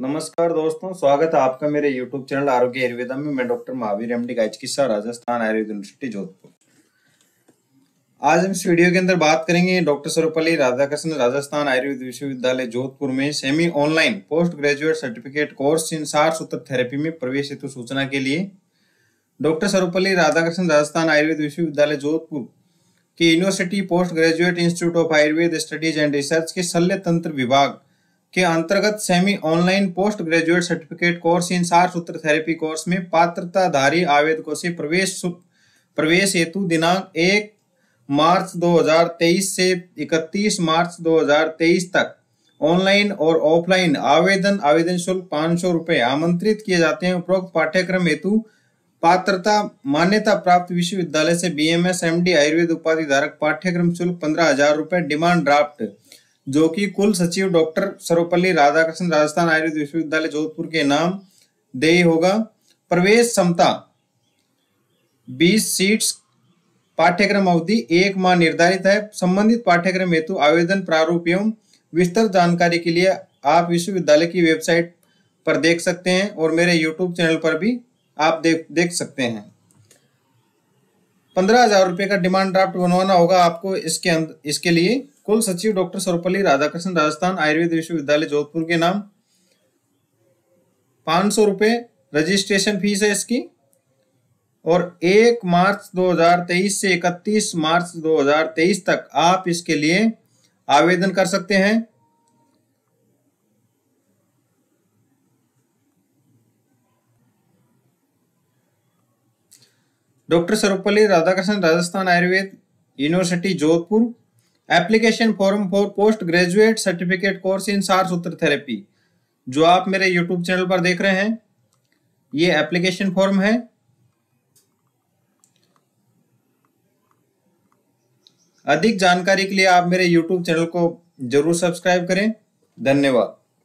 नमस्कार दोस्तों स्वागत है आपका मेरे यूट्यूब चैनल आरोग्य आयुर्वेदा में मैं doctor Mahavir MD D Rajasthan Ayurved university Jodhpur आज हम इस वीडियो के अंदर बात करेंगे डॉक्टर सर्वपल्ली राधाकृष्ण राजस्थान आयुर्वेद विश्वविद्यालय जोधपुर में semi online post graduate certificate course in सार सूत्र थेरेपी में प्रवेश हेतु सूचना के लिए डॉक्टर सर्वपल्ली राधाकृष्ण राजस्थान आयुर्वेद विश्वविद्यालय जोधपुर की university post graduate institute of Ayurved studies and research के शल्य तंत्र विभाग के अंतर्गत semi online post graduate certificate course in सार सूत्र थेरेपी कोर्स में पात्रताधारी आवेदकों से प्रवेश प्रवेश हेतु दिनांक एक मार्च 2023 से 31 मार्च 2023 तक ऑनलाइन और ऑफलाइन आवेदन आवेदन शुल्क पाँच सौ रुपये आमंत्रित किए जाते हैं उपरोक्त पाठ्यक्रम हेतु पात्रता मान्यता प्राप्त विश्वविद्यालय से बीएमएस एमडी आयुर्वेद उपाधि धारक पाठ्यक्रम शुल्क पंद्रह हजार रुपये डिमांड ड्राफ्ट जो कि कुल सचिव डॉक्टर सर्वपल्ली राधाकृष्ण राजस्थान आयुर्वेद विश्वविद्यालय जोधपुर के नाम दे होगा प्रवेश क्षमता 20 सीट्स पाठ्यक्रम अवधि एक माह निर्धारित है संबंधित पाठ्यक्रम हेतु आवेदन प्रारूप एवं विस्तृत जानकारी के लिए आप विश्वविद्यालय की वेबसाइट पर देख सकते हैं और मेरे यूट्यूब चैनल पर भी आप देख देख सकते हैं पंद्रह हजार रुपये का डिमांड ड्राफ्ट बनवाना होगा आपको इसके अंदर इसके लिए कुल सचिव डॉक्टर सर्वपल्ली राधाकृष्ण राजस्थान आयुर्वेद विश्वविद्यालय जोधपुर के नाम पांच सौ रुपये रजिस्ट्रेशन फीस है इसकी और एक मार्च 2023 से 31 मार्च 2023 तक आप इसके लिए आवेदन कर सकते हैं doctor Sarvepalli Radhakrishna Rajasthan Ayurved university Jodhpur application form for post graduate certificate course in सार सूत्र थेरेपी जो आप मेरे यूट्यूब चैनल पर देख रहे हैं ये एप्लीकेशन फॉर्म है अधिक जानकारी के लिए आप मेरे यूट्यूब चैनल को जरूर सब्सक्राइब करें धन्यवाद